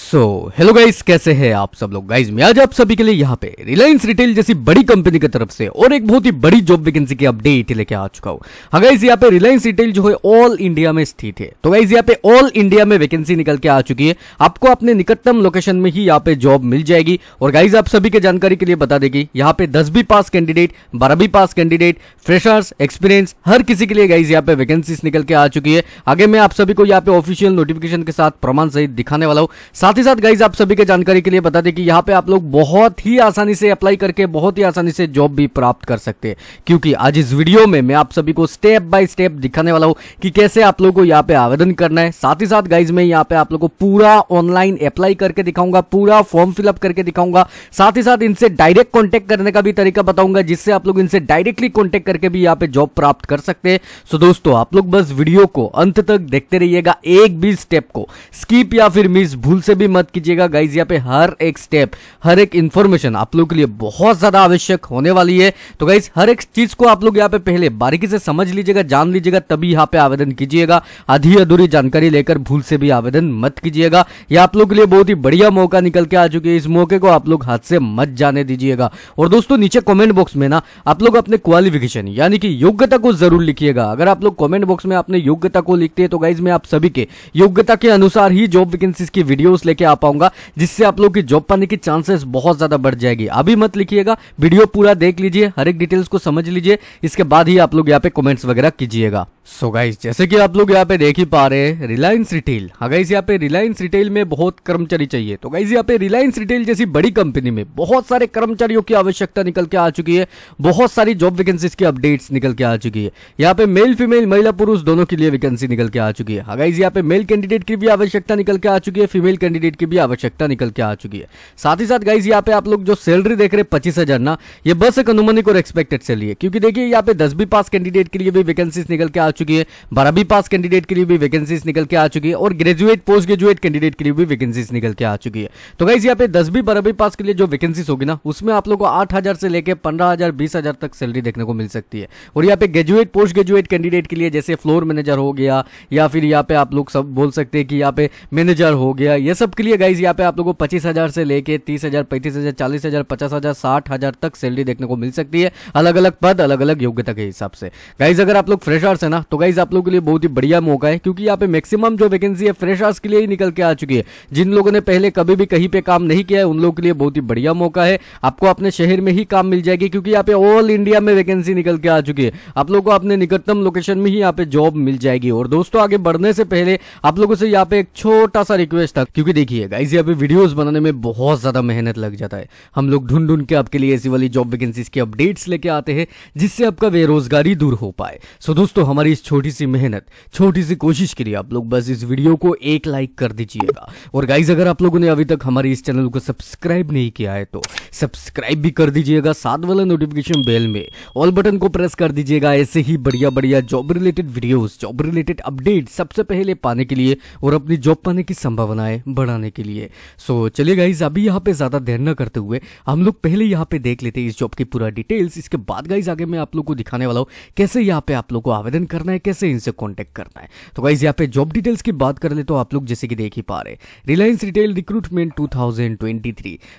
so hello guys कैसे हैं आप सब लोग गाइस मैं आज आप सभी के लिए यहाँ पे रिलायंस रिटेल जैसी बड़ी कंपनी की तरफ से और एक बहुत ही बड़ी जॉब वैकेंसी की अपडेट लेके आ चुका हूँ हाँ गाइस यहाँ पे रिलायंस रिटेल जो है ऑल इंडिया में स्थित है तो गाइस यहाँ पे ऑल इंडिया में वैकेंसी निकल के आ चुकी है आपको अपने निकटतम लोकेशन में ही यहाँ पे जॉब मिल जाएगी और गाइज आप सभी के जानकारी के लिए बता देगी यहाँ पे दसवीं पास कैंडिडेट बारहवीं पास कैंडिडेट फ्रेशर्स एक्सपीरियंस हर किसी के लिए गाइज यहाँ पे वैकेंसी निकल के आ चुकी है आगे मैं आप सभी को यहाँ पे ऑफिशियल नोटिफिकेशन के साथ प्रमाण सहित दिखाने वाला हूँ साथ ही साथ गाइज आप सभी के जानकारी के लिए बता दें कि यहाँ पे आप लोग बहुत ही आसानी से अप्लाई करके बहुत ही आसानी से जॉब भी प्राप्त कर सकते हैं क्योंकि आज इस वीडियो में मैं आप सभी को स्टेप बाय स्टेप दिखाने वाला हूँ कि कैसे आप लोगों को यहाँ पे आवेदन करना है साथ ही साथ गाइज मैं यहाँ पे आप लोग को पूरा ऑनलाइन अप्लाई करके दिखाऊंगा पूरा फॉर्म फिलअप करके दिखाऊंगा साथ ही साथ इनसे डायरेक्ट कॉन्टेक्ट करने का भी तरीका बताऊंगा जिससे आप लोग इनसे डायरेक्टली कॉन्टेक्ट करके भी यहाँ पे जॉब प्राप्त कर सकते हैं सो दोस्तों आप लोग बस वीडियो को अंत तक देखते रहिएगा एक भी स्टेप को स्कीप या फिर मिस भूल से भी मत कीजिएगा गाइज यहाँ पे हर एक स्टेप हर एक इंफॉर्मेशन आप लोग के लिए बहुत ज्यादा आवश्यक होने वाली है तो गाइज हर एक चीज को आप लोग यहाँ पे पहले बारीकी से समझ लीजिएगा जान लीजिएगा तभी यहाँ पे आवेदन कीजिएगा आधी अधूरी जानकारी लेकर भूल से भी आवेदन मत कीजिएगा यह आप लोग के लिए बहुत ही बढ़िया मौका निकल के आ चुकी है इस मौके को आप लोग हाथ से मत जाने दीजिएगा और दोस्तों नीचे कॉमेंट बॉक्स में ना आप लोग अपने क्वालिफिकेशन यानी कि योग्यता को जरूर लिखिएगा अगर आप लोग कॉमेंट बॉक्स में अपने योग्यता को लिखते हैं तो गाइज में आप सभी के योग्यता के अनुसार ही जॉब वैकेंसी की वीडियोस लेके आ पाऊंगा जिससे आप लोग की जॉब पाने की चांसेस बहुत ज्यादा बढ़ जाएगी अभी मत लिखिएगा वीडियो पूरा देख लीजिए हर एक डिटेल्स को समझ लीजिए इसके बाद ही आप लोग यहाँ पे कमेंट्स वगैरह कीजिएगा सो so गाइस जैसे कि आप लोग यहाँ पे देख ही पा रहे हैं रिलायंस रिटेल हाँ गाइस यहाँ पे रिलायंस रिटेल में बहुत कर्मचारी चाहिए तो गाइस यहाँ पे रिलायंस रिटेल जैसी बड़ी कंपनी में बहुत सारे कर्मचारियों की आवश्यकता निकल के आ चुकी है बहुत सारी जॉब वैकेंसीज की अपडेट्स निकल के आ चुकी है यहाँ पे मेल फीमेल महिला पुरुष दोनों के लिए वैकेंसी निकल के आ चुकी है हाँ गाइस यहाँ पे मेल कैंडिडेट की भी आवश्यकता निकल के आ चुकी है फीमेल कैंडिडेट कैंडिडेट की भी आवश्यकता निकल के आ चुकी है साथ ही साथ गाइज यहाँ पे आप लोग जो सैलरी देख रहे हैं पच्चीस हजार ना ये बस एक अनुमानिक और एक्सपेक्टेड सैलरी है क्योंकि देखिए यहाँ पे दसवीं पास कैंडिडेट के लिए भी वैकेंसीज निकल के आ चुकी है भी पास कैंडिडेट के लिए भी वैकेंसीज निकल के आ चुकी है और ग्रेजुएट पोस्ट ग्रेजुएट कैंडिडेट के लिए भी वैकेंसीज निकल के आ चुकी है तो गाइज यहाँ पे दसवीं भी पास के लिए जो वैकेंसीज होगी ना उसमें आप लोग को आठ हजार से लेकर पंद्रह हजार बीस हजार तक सैलरी देखने को मिल सकती है और यहाँ पे ग्रेजुएट पोस्ट ग्रेजुएट कैंडिडेट के लिए जैसे फ्लोर मैनेजर हो गया या फिर यहाँ पे आप लोग सब बोल सकते हैं कि यहाँ पे मैनेजर हो गया ये सब के लिए गाइज यहाँ पे आप लोगों को पच्चीस हजार से लेके तीस हजार पैंतीस हजार चालीस हजार पचास हजार साठ हजार तक सैलरी देखने को मिल सकती है अलग अलग पद अलग अलग योग्यता के हिसाब से गाइज अगर आप लोग फ्रेशर्स है ना तो गाइज आप लोग के लिए बहुत ही बढ़िया मौका है क्योंकि यहाँ पे मैक्सिमम जो वैकेंसी है फ्रेशर्स के लिए ही निकल के आ चुकी है जिन लोगों ने पहले कभी भी कहीं पे काम नहीं किया है उन लोगों के लिए बहुत ही बढ़िया मौका है आपको अपने शहर में ही काम मिल जाएगी क्योंकि यहाँ पे ऑल इंडिया में वैकेंसी निकल के आ चुकी है आप लोग को अपने निकटतम लोकेशन में ही यहाँ पे जॉब मिल जाएगी और दोस्तों आगे बढ़ने से पहले आप लोगों से यहाँ पे एक छोटा सा रिक्वेस्ट था क्योंकि क्योंकि देखिए गाइज यहाँ पे वीडियोस बनाने में बहुत ज़्यादा मेहनत लग जाता है हम लोग ढूंढ ढूंढ के आपके लिए ऐसी वाली जॉब वैकेंसीज के अपडेट्स लेके आते हैं जिससे आपका बेरोजगारी दूर हो पाए सो दोस्तों हमारी इस छोटी सी मेहनत छोटी सी कोशिश के लिए आप लोग बस इस वीडियो को एक लाइक कर दीजिएगा और गाइज अगर आप लोगों ने अभी तक हमारे इस चैनल को सब्सक्राइब नहीं किया है तो सब्सक्राइब भी कर दीजिएगा साथ वाला नोटिफिकेशन बेल में ऑल बटन को प्रेस कर दीजिएगा ऐसे ही बढ़िया बढ़िया job related videos job related update सबसे पहले पाने के लिए और अपनी जॉब पाने की संभावनाएं बढ़ाने के लिए सो so, चलिए गाइज अभी यहाँ पे ज़्यादा देर न करते हुए हम लोग पहले यहाँ पे देख लेते हैं इस जॉब की पूरा डिटेल्स इसके बाद गाइज आगे मैं आप लोग को दिखाने वाला हूँ कैसे यहाँ पे आप लोग को आवेदन करना है कैसे इनसे कॉन्टेक्ट करना है तो गाइज यहाँ पे जॉब डिटेल्स की बात कर ले तो आप लोग जैसे कि देख ही पा रहे रिलायंस रिटेल रिक्रूटमेंट टू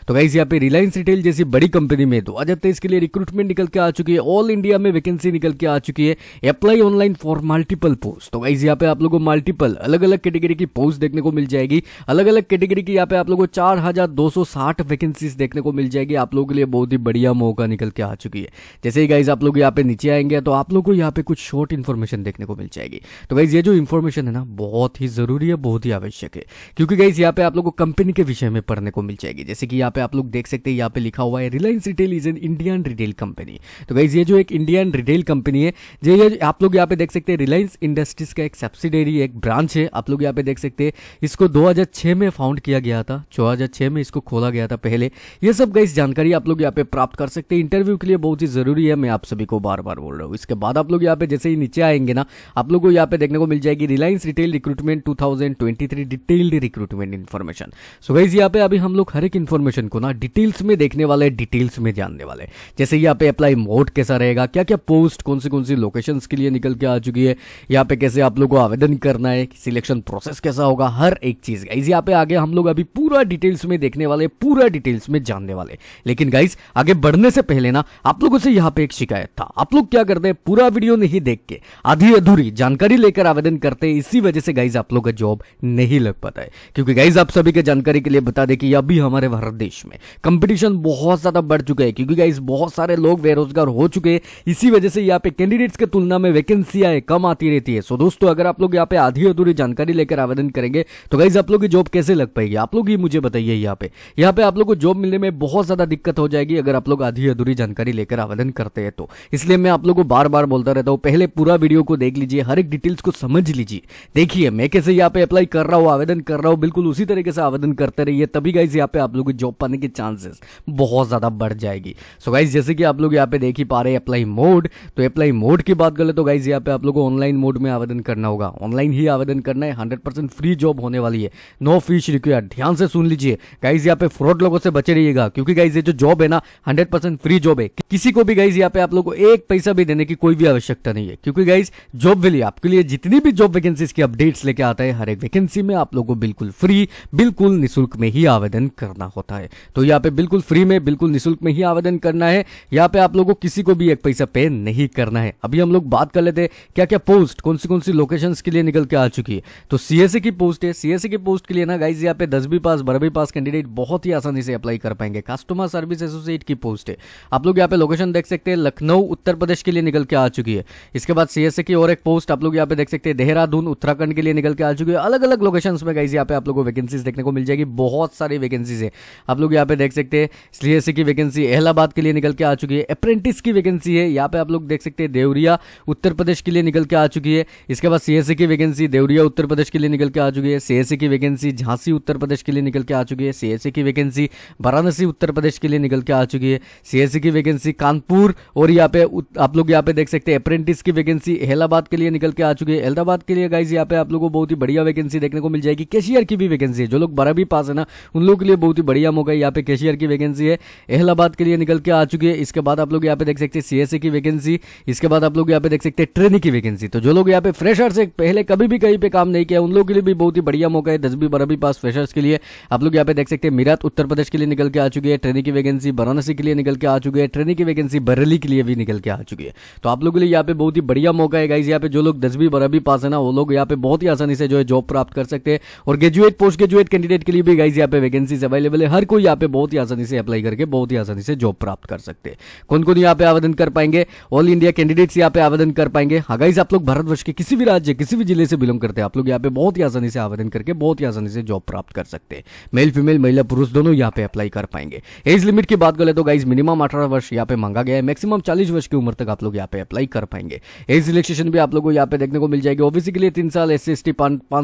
तो गाइज यहाँ पे रिलायंस रिटेल जैसी बड़ी कंपनी में दो हजार तेईस के लिए रिक्रूटमेंट निकल के आ चुकी है ऑल इंडिया में वैकेंसी निकल के आ चुकी है apply online for multiple post तो गाइज यहाँ पे आप लोगों को मल्टीपल अलग अलग कैटेगरी की पोस्ट देखने को मिल जाएगी अलग अलग कैटेगरी की यहाँ पे आप लोगों को चार हजार दो सौ साठ वैकेंसी देखने को मिल जाएगी आप लोगों के लिए बहुत ही बढ़िया मौका निकल के आ चुकी है जैसे ही गाइज आप लोग यहाँ पे नीचे आएंगे तो आप लोग को यहाँ पे कुछ शॉर्ट इन्फॉर्मेशन देखने को मिल जाएगी तो गाइज ये जो इन्फॉर्मेशन है ना बहुत ही जरूरी है बहुत ही आवश्यक है क्योंकि गाइज यहाँ पे आप लोग को कंपनी के विषय में पढ़ने को मिल जाएगी जैसे कि यहाँ पे आप लोग देख सकते हैं यहाँ पे लिखा हुआ है Reliance retail is an Indian retail company तो गाइज ये जो एक इंडियन रिटेल कंपनी है ये आप लोग यहाँ पे देख सकते हैं रिलायंस इंडस्ट्रीज का एक सब्सिडरी एक ब्रांच है आप लोग यहाँ पे देख सकते हैं इसको 2006 में फाउंड किया गया था 2006 में इसको खोला गया था पहले ये सब गई जानकारी आप लोग यहाँ पे प्राप्त कर सकते हैं इंटरव्यू के लिए बहुत ही जरूरी है मैं आप सभी को बार बार बोल रहा हूँ इसके बाद आप लोग यहाँ पे जैसे ही नीचे आएंगे ना आप लोग को यहाँ पे देखने को मिल जाएगी Reliance retail recruitment two detailed recruitment information so guys यहाँ पे अभी हम लोग हर एक इन्फॉर्मेशन को ना डिटेल्स में देखने वाले डिटेल्स में जानने वाले जैसे यहाँ पे अप्लाई मोड कैसा रहेगा क्या क्या पोस्ट कौन सी कौन सी लोकेशन के लिए निकल के आ चुकी है यहाँ पे कैसे आप लोग को आवेदन करना है सिलेक्शन प्रोसेस कैसा होगा हर एक चीज गाइज यहाँ पे पे आगे हम लोग अभी पूरा डिटेल्स में देखने वाले पूरा डिटेल्स में जानने वाले लेकिन गाइज आगे बढ़ने से पहले ना आप लोगों से यहाँ पे एक शिकायत था आप लोग क्या करते हैं पूरा वीडियो नहीं देख के आधी अधूरी जानकारी लेकर आवेदन करते हैं इसी वजह से गाइज आप लोग का जॉब नहीं लग पाता है क्योंकि गाइज आप सभी के जानकारी के लिए बता दे कि अभी हमारे भारत देश में कंपटीशन बहुत ज्यादा बढ़ चुका है क्योंकि गाइज बहुत सारे लोग बेरोजगार हो चुके हैं इसी वजह से यहाँ पे कैंडिडेट्स के तुलना में वैकेंसी आए कम आती रहती है सो दोस्तों अगर आप लोग यहाँ पे आधी अधूरी जानकारी लेकर आवेदन करेंगे तो गाइज आप लोग जॉब कैसे लग पाएगी आप लोग ये मुझे बताइए यहाँ पे यहाँ पे आप लोग को जॉब मिलने में बहुत ज्यादा दिक्कत हो जाएगी अगर आप लोग आधी अधूरी जानकारी लेकर आवेदन करते हैं तो इसलिए मैं आप लोग को बार बार बोलता रहता हूँ पहले पूरा वीडियो को देख लीजिए हर एक डिटेल्स को समझ लीजिए देखिए मैं कैसे यहाँ पे अप्लाई कर रहा हूँ आवेदन कर रहा हूँ बिल्कुल उसी तरीके से आवेदन करते रहिए तभी गाइज यहाँ पे आप लोग जॉब पाने के चांसेस बहुत ज्यादा बढ़ जाएगी सो गाइज जैसे कि आप लोग यहाँ पे देख ही पा रहे अप्लाई मोड तो अप्लाई मोड की बात करें तो गाइज यहाँ पे आप लोग को ऑनलाइन मोड में आवेदन करना होगा ऑनलाइन ही आवेदन करना है हंड्रेड फ्री जॉब होने वाली है नो काफ़ी रिक्वायर्ड ध्यान से सुन लीजिए गाइज यहाँ पे फ्रॉड लोगों से बचे रहिएगा क्योंकि गाइज ये जो जॉब है ना हंड्रेड परसेंट फ्री जॉब है किसी को भी गाइज यहाँ पे आप लोग को एक पैसा भी देने की कोई भी आवश्यकता नहीं है क्योंकि गाइज जॉब वेली आपके लिए जितनी भी जॉब वैकेंसी की अपडेट्स लेके आता है हर एक वैकेंसी में आप लोग को बिल्कुल फ्री बिल्कुल निःशुल्क में ही आवेदन करना होता है तो यहाँ पे बिल्कुल फ्री में बिल्कुल निःशुल्क में ही आवेदन करना है यहाँ पे आप लोगों को किसी को भी एक पैसा पे नहीं करना है अभी हम लोग बात कर लेते हैं क्या क्या पोस्ट कौन सी कौन सी लोकेशन के लिए निकल के आ चुकी है तो सीएसए e की पोस्ट है सीएसए e की पोस्ट के लिए ना गाइज यहाँ पे दसवीं पास बारहवीं पास कैंडिडेट बहुत ही आसानी से अप्लाई कर पाएंगे कस्टमर सर्विस एसोसिएट की पोस्ट है आप लोग यहाँ पे लोकेशन देख सकते हैं लखनऊ उत्तर प्रदेश के लिए निकल के आ चुकी है इसके बाद सीएसए की और एक पोस्ट आप लोग यहाँ पे देख सकते हैं देहरादून उत्तराखंड के लिए निकल के आ चुकी है अलग अलग लोकेशन में गाइज यहाँ पे आप लोग को वैकेंसीज देखने को मिल जाएगी बहुत सारी वैकेंसीज है आप लोग यहाँ पे देख सकते हैं सीएसए की वैकेंसी इलाहाबाद के लिए निकल के आ चुकी है अप्रेंटिस की वैकेंसी है यहाँ पे आप लोग देख सकते हैं देवरिया उत्तर प्रदेश के लिए निकल के आ चुकी है इसके बाद सीएसए की वैकेंसी देवरिया उत्तर प्रदेश के लिए निकल के आ चुकी है सीएसए की वैकेंसी झांसी उत्तर प्रदेश के लिए निकल के आ चुकी है सीएससी की वैकेंसी वाराणसी उत्तर प्रदेश के लिए निकल के आ चुकी है सीएससी की वैकेंसी कानपुर और यहाँ पे आप लोग यहाँ पे देख सकते हैं अप्रेंटिस की वैकेंसी अहलाबाद के लिए निकल के आ चुकी है अहलाबाद के लिए गाइज यहाँ पे आप लोग को बहुत ही बढ़िया वैकेंसी देखने को मिल जाएगी कैशियर की भी वैकेंसी है जो लोग बारहवीं पास है ना उन लोगों के लिए बहुत ही बढ़िया मौका है यहाँ पे कैशियर की वैकेंसी है अहलाबाद के लिए निकल के आ चुकी है इसके बाद आप लोग यहाँ पे देख सकते हैं सीएससी की वैकेंसी इसके बाद आप लोग यहाँ पे देख सकते हैं ट्रेनिंग की वैकेंसी तो जो लोग यहाँ पे फ्रेशर से पहले कभी भी कहीं पे काम नहीं किया उन लोगों के लिए भी बहुत ही बढ़िया मौका है दसवीं बारहवीं सभी पास फ्रेशर्स के लिए आप लोग यहाँ पे देख सकते हैं मीरात उत्तर प्रदेश के लिए निकल के आ चुकी है ट्रेनिंग की वैकेंसी वाराणसी के लिए निकल के आ चुकी है ट्रेनिंग की वैकेंसी बरेली के लिए भी निकल के आ चुकी है तो आप लोगों के लिए यहाँ पे बहुत ही बढ़िया मौका है गाइज यहाँ पे जो लोग दसवीं बारहवीं पास है ना वो लोग यहाँ पे बहुत ही आसानी से जो है जॉब प्राप्त कर सकते हैं और ग्रेजुएट पोस्ट ग्रेजुएट कैंडिडेट के लिए भी गाइज यहाँ पे वैकेंसी अवेलेबल है हर कोई यहाँ पे बहुत ही आसानी से अप्लाई करके बहुत ही आसानी से जॉब प्राप्त कर सकते हैं कौन कौन यहाँ पे आवेदन कर पाएंगे ऑल इंडिया कैंडिडेट्स यहाँ पे आवेदन कर पाएंगे हाँ गाइज आप लोग भारतवर्ष के किसी भी राज्य किसी भी जिले से बिलोंग करते हैं आप लोग यहाँ पे बहुत ही आसानी से आवेदन करके बहुत ही आसानी से से जॉब प्राप्त कर सकते हैं मेल फीमेल महिला पुरुष दोनों यहाँ पे अप्लाई कर पाएंगे एज लिमिट की बात करें तो गाइज मिनिमम अठारह वर्ष यहाँ पे मांगा गया है मैक्सिमम चालीस वर्ष की उम्र तक आप लोग यहाँ पे अप्लाई कर पाएंगे एज रिलेक्सेशन भी आप लोगों को यहाँ पे देखने को मिल जाएगी ओबीसी के लिए तीन साल एस सी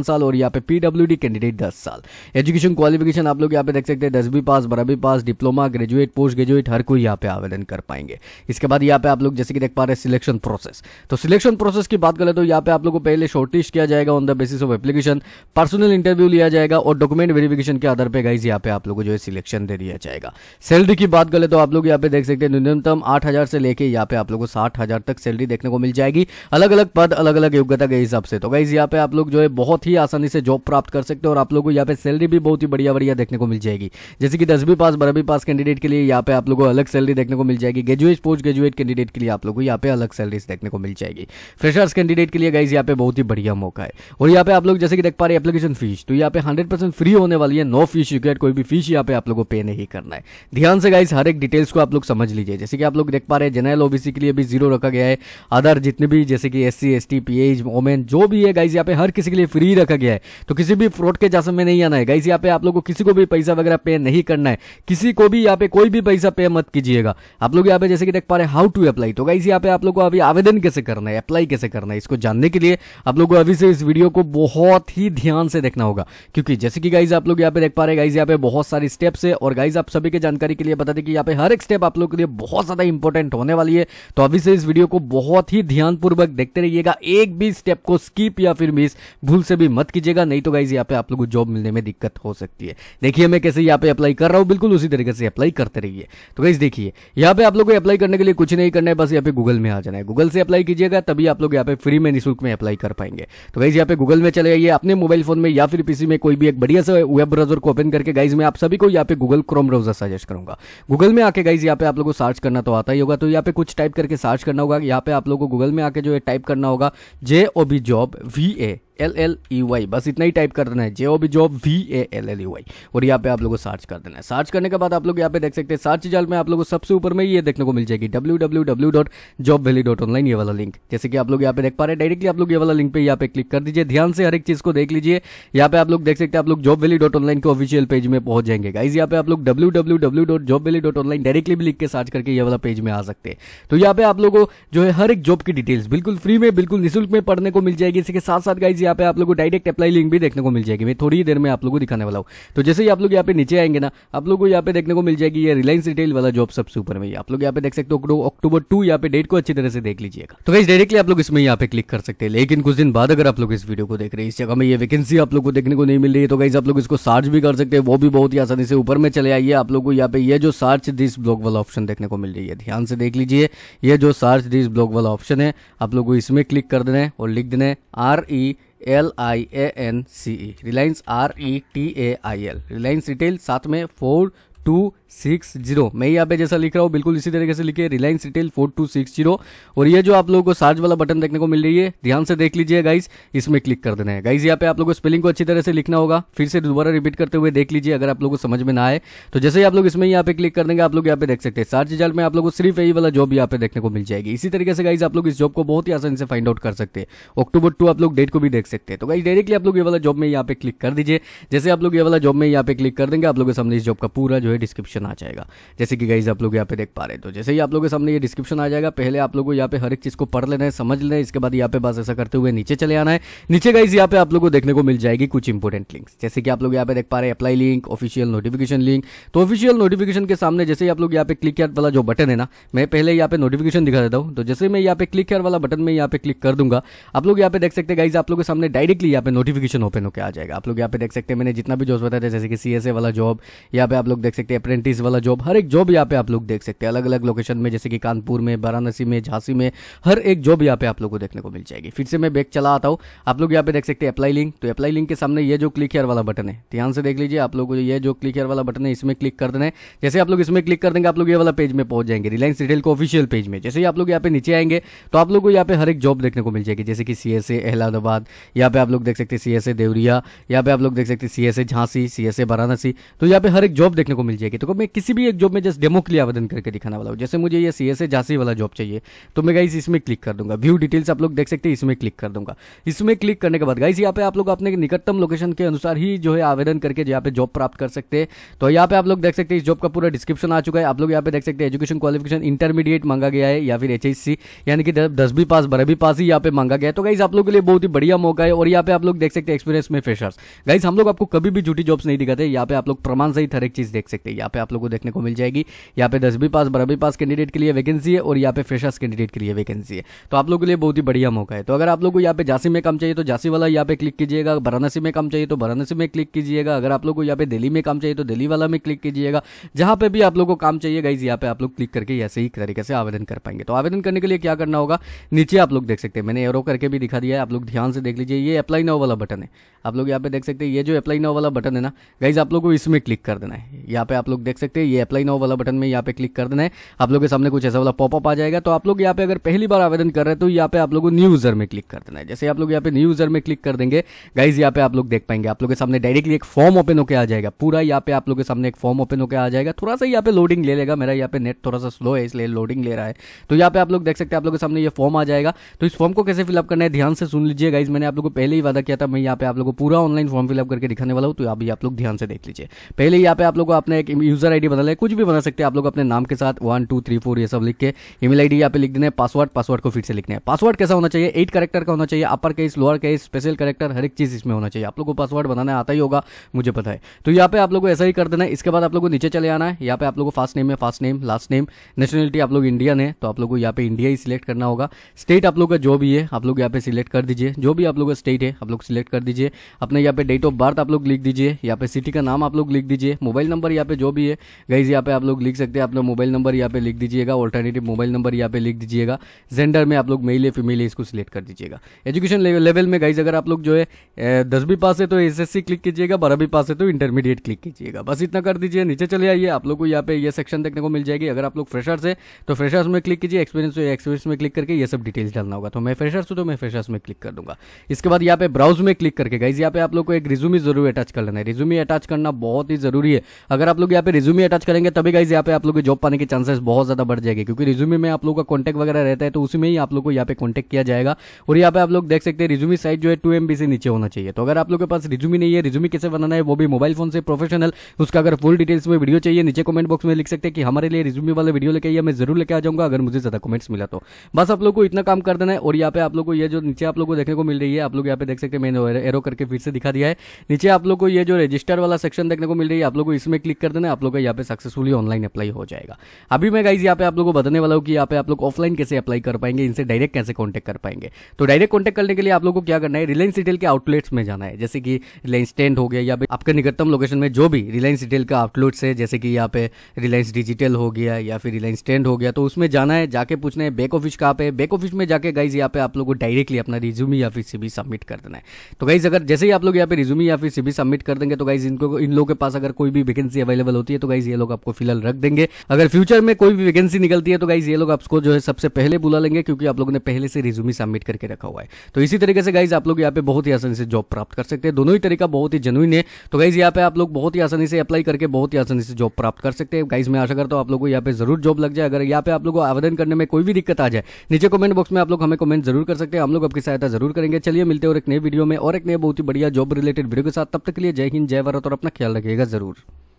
साल और यहाँ पे पीडब्ल्यू कैंडिडेट दस साल एजुकेशन क्वालिफिकेशन आप लोग यहाँ पे देख सकते हैं दसवीं पास बारहवीं पास डिप्लोमा ग्रेजुएट पोस्ट ग्रेजुएट हर कोई यहाँ पे आवेदन कर पाएंगे इसके बाद यहाँ पे आप लोग जैसे कि देख पा रहे सिलेक्शन प्रोसेस तो सिलेक्शन प्रोसेस की बात करें तो यहाँ पे आप लोग को पहले शॉर्टलिस्ट किया जाएगा on the basis of application personal interview लिया जाएगा जाएगा और डॉक्यूमेंट वेरिफिकेशन के आधार पर गाइज यहाँ पे आप लोगों को जो है सिलेक्शन दे दिया जाएगा सैलरी की बात करें तो आप लोग यहाँ पे देख सकते हैं न्यूनतम आठ से लेके यहाँ पे आप लोग को साठ तक सैलरी देखने को मिल जाएगी अलग अलग पद अलग अलग योग्यता के हिसाब से तो गाइज यहाँ पे आप लोग जो है बहुत ही आसानी से जॉब प्राप्त कर सकते हो और आप लोग को यहाँ पे सैलरी भी बहुत ही बढ़िया बढ़िया देखने को मिल जाएगी जैसे कि दसवीं पास बारहवीं पास कैंडिडेट के लिए यहाँ पे आप लोग को अलग सैलरी देखने को मिल जाएगी ग्रेजुएट पोस्ट ग्रेजुएट कैंडिडेट के लिए आप लोग को यहाँ पे अलग सैलरी देखने को मिल जाएगी फ्रेशर्स कैंडिडेट के लिए गाइज यहाँ पे बहुत ही बढ़िया मौका है और यहाँ पे आप लोग जैसे कि देख पा रहे एप्लीकेशन फीस तो यहाँ पे हंड्रेड परसेंट फ्री होने वाली है नो फीस यू गेट कोई भी फीस यहाँ पे आप लोगों को पे नहीं करना है ध्यान से गाइस हर एक डिटेल्स को आप लोग समझ लीजिए जैसे कि आप लोग देख पा रहे हैं जनरल ओबीसी के लिए भी जीरो रखा गया है अदर जितने भी जैसे कि S C S T P H women जो भी है गाइस यहाँ पे हर किसी के लिए फ्री रखा गया है तो किसी भी फ्रॉड के जासम में नहीं आना है गाइस यहाँ पे आप लोग को किसी को भी पैसा वगैरह पे नहीं करना है किसी को भी यहाँ पे कोई भी पैसा पे मत कीजिएगा आप लोग यहाँ पे जैसे कि देख पा रहे हैं हाउ टू अप्लाई तो गाइस यहाँ पे आप लोग को अभी आवेदन कैसे करना है अप्लाई कैसे करना है इसको जानने के लिए आप लोग को अभी से इस वीडियो को बहुत ही ध्यान से देखना होगा क्योंकि चुकी है जैसे कि गाइज आप लोग यहाँ पे देख पा रहे गाइज यहाँ पे बहुत सारी स्टेप्स है और गाइज आप सभी के जानकारी के लिए बता दें कि यहाँ पे हर एक स्टेप आप लोग के लिए बहुत ज्यादा इंपॉर्टेंट होने वाली है तो अभी से इस वीडियो को बहुत ही ध्यानपूर्वक देखते रहिएगा एक भी स्टेप को स्कीप या फिर मिस भूल से भी मत कीजिएगा नहीं तो गाइज यहाँ पे आप लोग को जॉब मिलने में दिक्कत हो सकती है देखिए मैं कैसे यहाँ पे अप्लाई कर रहा हूँ बिल्कुल उसी तरीके से अप्लाई करते रहिए तो गाइज देखिए यहाँ पे आप लोग को अप्लाई करने के लिए कुछ नहीं करना है बस यहाँ पे गूगल में आ जाना है गूगल से अप्लाई कीजिएगा तभी आप लोग यहाँ पे फ्री में निःशुल्क में अप्लाई कर पाएंगे तो गाइज यहाँ पे गूगल में चले जाइए अपने मोबाइल फोन में या फिर पीसी में कोई कोई भी एक बढ़िया सा वेब ब्राउजर को ओपन करके गाइज मैं आप सभी को यहाँ पे गूगल क्रोम ब्राउजर सजेस्ट करूंगा गूगल में आके गाइज यहाँ पे आप लोगों को सर्च करना तो आता ही होगा तो यहाँ पे कुछ टाइप करके सर्च करना होगा यहाँ पे आप लोगों को गूगल में आके जो है टाइप करना होगा J O B job V A L L E Y बस इतना ही टाइप कर देना है J O B job V A L L E Y और यहाँ पे आप लोगों को सर्च कर देना है सर्च करने के बाद आप लोग यहाँ पे देख सकते हैं सर्च जाल में आप लोग को सबसे ऊपर में ये देखने को मिल जाएगी W W W dot job valley dot online ये वाला लिंक जैसे कि आप लोग यहाँ पे देख पा रहे हैं डायरेक्टली आप लोग ये वाला लिंक पे यहाँ पे क्लिक कर दीजिए ध्यान से हर एक चीज को देख लीजिए यहाँ पे आप लोग देख सकते हैं आप लोग जॉब वैली डॉट ऑनलाइन के ऑफिशियल पेज में पहुंच जाएंगे गाइज यहाँ पे आप लोग W W W dot job valley dot online directly भी लिख के सर्च करके ये वाला पेज में आ सकते हैं तो यहाँ पे आप लोग जो है हर एक जॉब की डिटेल्स बिल्कुल फ्री में बिल्कुल निःशुल्क में पढ़ने को मिल जाएगी इसके साथ साथ गाइज यहाँ पे आप लोगों को डायरेक्ट अप्लाई लिंक भी देखने को मिल जाएगी मैं थोड़ी देर में आप लोगों को दिखाने वाला हूँ तो जैसे ही आप लोग यहाँ पे नीचे आएंगे ना आप लोगों को यहाँ पे देखने को मिल जाएगी ये रिलायंस रिटेल वाला जॉब सबसे ऊपर में आप लोग यहाँ पे देख सकते हो अक्टूबर टू यहाँ पे डेट को अच्छी तरह से देख लीजिएगा तो वैसे डायरेक्टली आप लोग इसमें यहाँ पे क्लिक कर सकते हैं लेकिन कुछ दिन बाद अगर आप लोग इस वीडियो को देख रहे हैं इस जगह में ये वैकेंसी आप लोग को देखने को नहीं मिल रही है तो गाइज आप लोग इसको सर्च भी कर सकते हैं वो भी बहुत ही आसानी से ऊपर में चले आइए आप लोग को यहाँ पे ये जो सर्च दिस ब्लॉग वाला ऑप्शन देखने को मिल रही है ध्यान से देख लीजिए ये जो सर्च दिस ब्लॉग वाला ऑप्शन है आप लोग को इसमें क्लिक कर देना है और लिख देना है R E e L I A N C E Reliance R E T A I L Reliance retail साथ में फोर टू सिक्स जीरो मैं यहाँ पे जैसा लिख रहा हूँ बिल्कुल इसी तरीके से लिखे Reliance retail four two six zero और ये जो आप लोगों को सार्ज वाला बटन देखने को मिल रही है ध्यान से देख लीजिए गाइस इसमें क्लिक कर देना है गाइस यहाँ पे आप लोगों को स्पेलिंग को अच्छी तरह से लिखना होगा फिर से दोबारा रिपीट करते हुए देख लीजिए अगर आप लोग को समझ में ना आए तो जैसे ही आप लोग इसमें यहाँ पे क्लिक कर देंगे आप लोग यहाँ पे देख सकते हैं सार्च रिजल्ट में आप लोग को सिर्फ यही वाला जॉब यहाँ पे देखने को मिल जाएगी इसी तरीके से गाइज आप लोग इस जॉब को बहुत ही आसानी से फाइंड आउट कर सकते हैं अक्टूबर टू आप लोग डेट को भी देख सकते हैं तो गाइज डायरेक्टली आप लोग ये वाला जॉब में यहाँ पे क्लिक कर दीजिए जैसे आप लोग ये वाला जॉब में यहाँ पे क्लिक कर देंगे आप लोग के सामने इस जॉब का पूरा जो है है डिस्क्रिप्शन आ जाएगा जैसे कि गाइज आप लोग यहाँ पे देख पा रहे तो जैसे ही आप लोगों के सामने ये डिस्क्रिप्शन आ जाएगा पहले आप लोगों को यहाँ पे हर एक चीज को पढ़ लेना है समझ लेना है इसके बाद यहाँ पे बस ऐसा करते हुए नीचे चले आना है नीचे गाइज यहाँ पे आप लोग को देखने को मिल जाएगी कुछ इंपोर्टेंट लिंक जैसे कि आप लोग यहाँ पे देख पा रहे apply link official notification link तो ऑफिशियल नोटिफिकेशन के सामने जैसे ही आप लोग यहाँ पे क्लिक हेयर वाला जो बटन है ना मैं पहले यहाँ पे नोटिफिकेशन दिखा देता हूँ तो जैसे मैं यहाँ पे क्लिक हेयर वाला बटन में यहाँ पे क्लिक कर दूंगा आप लोग यहाँ पे देख सकते हैं गाइज आप लोग के सामने डायरेक्टली यहाँ पे नोटिफिकेशन ओपन होकर आ जाएगा आप लोग यहाँ पे देख सकते हैं मैंने जितना भी जॉब बताया जैसे कि सी वाला जॉब यहाँ पे आप लोग देख सकते सकते हैं अप्रेंटिस वाला जॉब हर एक जॉब यहाँ पे आप लोग देख सकते हैं अलग अलग लोकेशन में जैसे कि कानपुर में वाराणसी में झांसी में हर एक जॉब यहाँ पे आप लोग को देखने को मिल जाएगी फिर से मैं बैक चला आता हूँ आप लोग यहाँ पे देख सकते हैं अप्लाई लिंक तो अप्लाई लिंक के सामने ये जो क्लिक हेयर वाला बटन है ध्यान से देख लीजिए आप लोग ये जो क्लिक हेयर वाला बटन है इसमें क्लिक कर देना है जैसे आप लोग इसमें क्लिक कर देंगे आप लोग ये वाला पेज में पहुंच जाएंगे रिलायंस रिटेल को ऑफिशियल पेज में जैसे ही आप लोग यहाँ पे नीचे आएंगे तो आप लोग को यहाँ पे हर एक जॉब देखने को मिल जाएगी जैसे कि सी एस यहाँ पे आप लोग देख सकते हैं सी एस देवरिया यहाँ पे आप लोग देख सकते हैं C S Jhansi C S Varanasi तो यहाँ पे हर एक जॉब देखने को मिल मिल जाएगी तो मैं किसी भी एक जॉब में जस्ट डेमो के लिए आवेदन करके दिखाना वाला हूँ जैसे मुझे ये सी एस ए झांसी वाला जॉब चाहिए तो मैं गाइस इसमें क्लिक कर दूंगा व्यू डिटेल्स आप लोग देख सकते हैं इसमें क्लिक कर दूंगा इसमें क्लिक करने के बाद गाइस यहाँ पे आप लोग अपने निकटतम लोकेशन के अनुसार ही जो है आवेदन करके यहाँ पे जॉब प्राप्त कर सकते हैं तो यहाँ पे आप लोग देख सकते हैं इस जॉब का पूरा डिस्क्रिप्शन आ चुका है आप लोग यहाँ पे देख सकते हैं एजुकेशन क्वालिफिकेशन इंटरमीडिएट मांगा गया है या फिर एच यानी कि दसवीं पास बारहवीं पास ही यहाँ पे मांगा गया है तो गाइस आप लोग के लिए बहुत ही बढ़िया मौका है और यहाँ पे आप लोग देख सकते हैं एक्सपीरियंस में फ्रेशर्स गाइस हम लोग आपको कभी भी झूठी जॉब्स नहीं दिखाते यहाँ पे आप लोग प्रमाण सहित हर एक चीज देख सकते सकते हैं यहाँ पे आप लोग को देखने को मिल जाएगी यहाँ पे दसवीं पास बारहवीं पास कैंडिडेट के लिए वैकेंसी है और यहाँ पे फ्रेशर्स कैंडिडेट के लिए वैकेंसी है तो आप लोग के लिए बहुत ही बढ़िया मौका है तो अगर आप लोग को यहाँ पे झांसी में काम चाहिए तो झांसी वाला यहाँ पे क्लिक कीजिएगा वाराणसी में काम चाहिए तो वाराणसी में क्लिक कीजिएगा अगर आप लोग को यहाँ पे दिल्ली में काम चाहिए तो दिल्ली वाला में क्लिक कीजिएगा जहाँ पे भी आप लोग को काम चाहिए गाइज यहाँ पे आप लोग क्लिक करके ऐसे ही तरीके से आवेदन कर पाएंगे तो आवेदन करने के लिए क्या करना होगा नीचे आप लोग देख सकते हैं मैंने एरो करके भी दिखा दिया है आप लोग ध्यान से देख लीजिए ये अप्लाई नाउ वाला बटन है आप लोग यहाँ पे देख सकते हैं ये जो अप्लाई नाउ वाला बटन है ना गाइज आप लोग को इसमें क्लिक कर देना है यहाँ पे आप लोग देख सकते हैं ये अप्लाई नाउ वाला बटन में यहाँ पे क्लिक कर देना है आप लोग के सामने कुछ ऐसा वाला पॉपअप आ जाएगा तो आप लोग यहाँ पे अगर पहली बार आवेदन कर रहे हैं तो यहाँ पे आप लोगों को न्यूजर में क्लिक कर देना है जैसे आप लोग यहाँ पे न्यूजर में क्लिक कर देंगे गाइज यहाँ पे आप लोग देख पाएंगे आप लोग के सामने डायरेक्टली एक फॉर्म ओपन होकर आ जाएगा पूरा यहाँ पे आप लोग के सामने एक फॉर्म ओपन होकर आ जाएगा थोड़ा सा यहाँ पे लोडिंग ले लेगा मेरा यहाँ पे नेट थोड़ा सा स्लो है इसलिए लोडिंग ले रहा है तो यहाँ पे आप लोग देख सकते हैं आप लोगों के सामने ये फॉर्म आ जाएगा तो इस फॉर्म को कैसे फिलअप करना है ध्यान से सुन लीजिए गाइज मैंने आप लोगों को पहले ही वादा किया था मैं यहाँ पे आप लोगों को पूरा ऑनलाइन फॉर्म फिलअप करके दिखाने वाला हूँ तो अभी आप लोग ध्यान से देख लीजिए पहले यहाँ पे आप लोगों को अपने अपना एक यूजर आईडी बना लें कुछ भी बना सकते हैं आप लोग अपने नाम के साथ वन टू थ्री फोर ये सब लिख के ईमेल आईडी यहाँ पे लिख देना है पासवर्ड पासवर्ड को फिर से लिखना है पासवर्ड कैसा होना चाहिए एट करेक्टर का होना चाहिए upper case lower case special character हर एक चीज इसमें होना चाहिए आप लोग को पासवर्ड बनाना आता ही होगा मुझे पता है तो यहाँ पे आप लोग को ऐसा ही कर देना है इसके बाद आप लोग को नीचे चले आना है यहाँ पे आप लोग को फर्स्ट नेम है fast name last name nationality आप लोग इंडियन है तो आप लोग को यहाँ पे इंडिया ही सिलेक्ट करना होगा स्टेट आप लोग का जो भी है आप लोग यहाँ पे सिलेक्ट कर दीजिए जो भी आप लोग का स्टेट है आप लोग सिलेक्ट कर दीजिए अपने यहाँ पे डेट ऑफ बर्थ आप लोग लिख दीजिए यहाँ पे सिटी का नाम आप लोग लिख दीजिए मोबाइल नंबर यहाँ यहाँ पे जो भी है गाइज यहाँ पे आप लोग लिख सकते हैं अपना मोबाइल नंबर यहाँ पे लिख दीजिएगा ऑल्टरनेटिव मोबाइल नंबर यहाँ पे लिख दीजिएगा जेंडर में आप लोग मेल है फीमेल है इसको सिलेक्ट कर दीजिएगा एजुकेशन लेवल में गाइज अगर आप लोग जो है दसवीं पास है तो एस क्लिक कीजिएगा बारहवीं पास है तो इंटरमीडिएट क्लिक कीजिएगा बस इतना कर दीजिए नीचे चले आइए आप लोग को यहाँ पे ये सेक्शन देखने को मिल जाएगी अगर आप लोग फ्रेशर्स है तो फ्रेशर्स में क्लिक कीजिए एक्सपीरियंस एक्सपीरियंस में क्लिक करके ये सब डिटेल्स डालना होगा तो मैं फ्रेशर्स हूँ तो मैं फ्रेशर्स में क्लिक कर दूंगा इसके बाद यहाँ पे ब्राउज में क्लिक करके गाइज यहाँ पे आप लोग को एक रिज्यूमी जरूर अटैच कर लेना है रिज्यूमी अटैच करना बहुत ही जरूरी है अगर आप लोग यहाँ पे रिज्यूमे अटैच करेंगे तभी गाइज यहाँ पे आप लोग जॉब पाने के चांसेस बहुत ज्यादा बढ़ जाएंगे क्योंकि रिज्यूमे में आप लोग का कॉन्टेक्ट वगैरह रहता है तो उसमें ही आप लोग को यहाँ पे कॉन्टेक्ट किया जाएगा और यहाँ पे आप लोग देख सकते हैं रिज्यूमी साइज जो है टू एम से नीचे होना चाहिए तो अगर आप लोग के पास रिज्यूमे नहीं है रिज्यूमी कैसे बनाना है वो भी मोबाइल फोन से प्रोफेशनल उसका अगर फुल डिटेल्स में वीडियो चाहिए नीचे कमेंट बॉक्स में लिख सकते हैं कि हमारे लिए रिज्यूमी वाले वीडियो लेके आइए मैं जरूर लेके आ जाऊंगा अगर मुझे ज्यादा कमेंट्स मिला तो बस आप लोग को इतना काम कर देना है और यहाँ पे आप लोग को ये जो नीचे आप लोग को देखने को मिल रही है आप लोग यहाँ पे देख सकते हैं मैंने एरो करके फिर से दिखा दिया है नीचे आप लोग को ये जो रजिस्टर वाला सेक्शन देखने को मिल रही है आप लोग को इसमें क्लिक कर देना आप लोग का यहाँ पे सक्सेसफुली ऑनलाइन अप्लाई हो जाएगा अभी मैं गाइज यहाँ पे आप लोगों को बताने वाला हूँ कि यहाँ पे आप लोग ऑफलाइन कैसे अप्लाई कर पाएंगे इनसे डायरेक्ट कैसे कॉन्टेक्ट कर पाएंगे तो डायरेक्ट कॉन्टेक्ट करने के लिए आप लोगों को क्या करना है रिलायंस रिटेल के आउटलेट्स में जाना है जैसे कि रिलायंस टेंट हो गया या फिर आपके निकटतम लोकेशन में जो भी रिलायंस रिटेल का आउटलेट्स है जैसे कि यहाँ पे रिलायंस डिजिटल हो गया या फिर रिलायंस टेंट हो गया तो उसमें जाना है जाके पूछना है बैक ऑफिस कहाँ पे बैक ऑफिस में जाके गाइज यहाँ पे आप लोगों को डायरेक्टली अपना रिज्यूम या फिर सीबी सबमिट कर देना है तो गाइज अगर जैसे ही आप लोग यहाँ पे रिज्यूम या फिर सीबी सबमिट कर देंगे तो गाइज इनको इन लोगों के पास अगर कोई भी वैकेंसी अवेलेबल अवेलेबल होती है तो गाइज ये लोग आपको फिलहाल रख देंगे अगर फ्यूचर में कोई भी वैकेंसी निकलती है तो गाइज ये लोग आपको जो है सबसे पहले बुला लेंगे क्योंकि आप लोगों ने पहले से रिज्यूमी सबमिट करके रखा हुआ है तो इसी तरीके से गाइज आप लोग यहाँ पे बहुत ही आसानी से जॉब प्राप्त कर सकते हैं दोनों ही तरीका बहुत ही जेनुइन है तो गाइज यहाँ पे आप लोग बहुत ही आसानी से अप्लाई करके बहुत ही आसानी से जॉब प्राप्त कर सकते हैं गाइज मैं आशा करता हूँ आप लोग को यहाँ पे जरूर जॉब लग जाए अगर यहाँ पे आप लोग को आवेदन करने में कोई भी दिक्कत आ जाए नीचे कमेंट बॉक्स में आप लोग हमें कमेंट जरूर कर सकते हैं हम लोग आपकी सहायता जरूर करेंगे चलिए मिलते और एक नए वीडियो में और एक नए बहुत ही बढ़िया जॉब रिलेटेड वीडियो के साथ तब तक के लिए जय हिंद जय भारत और अपना ख्याल रखिएगा जरूर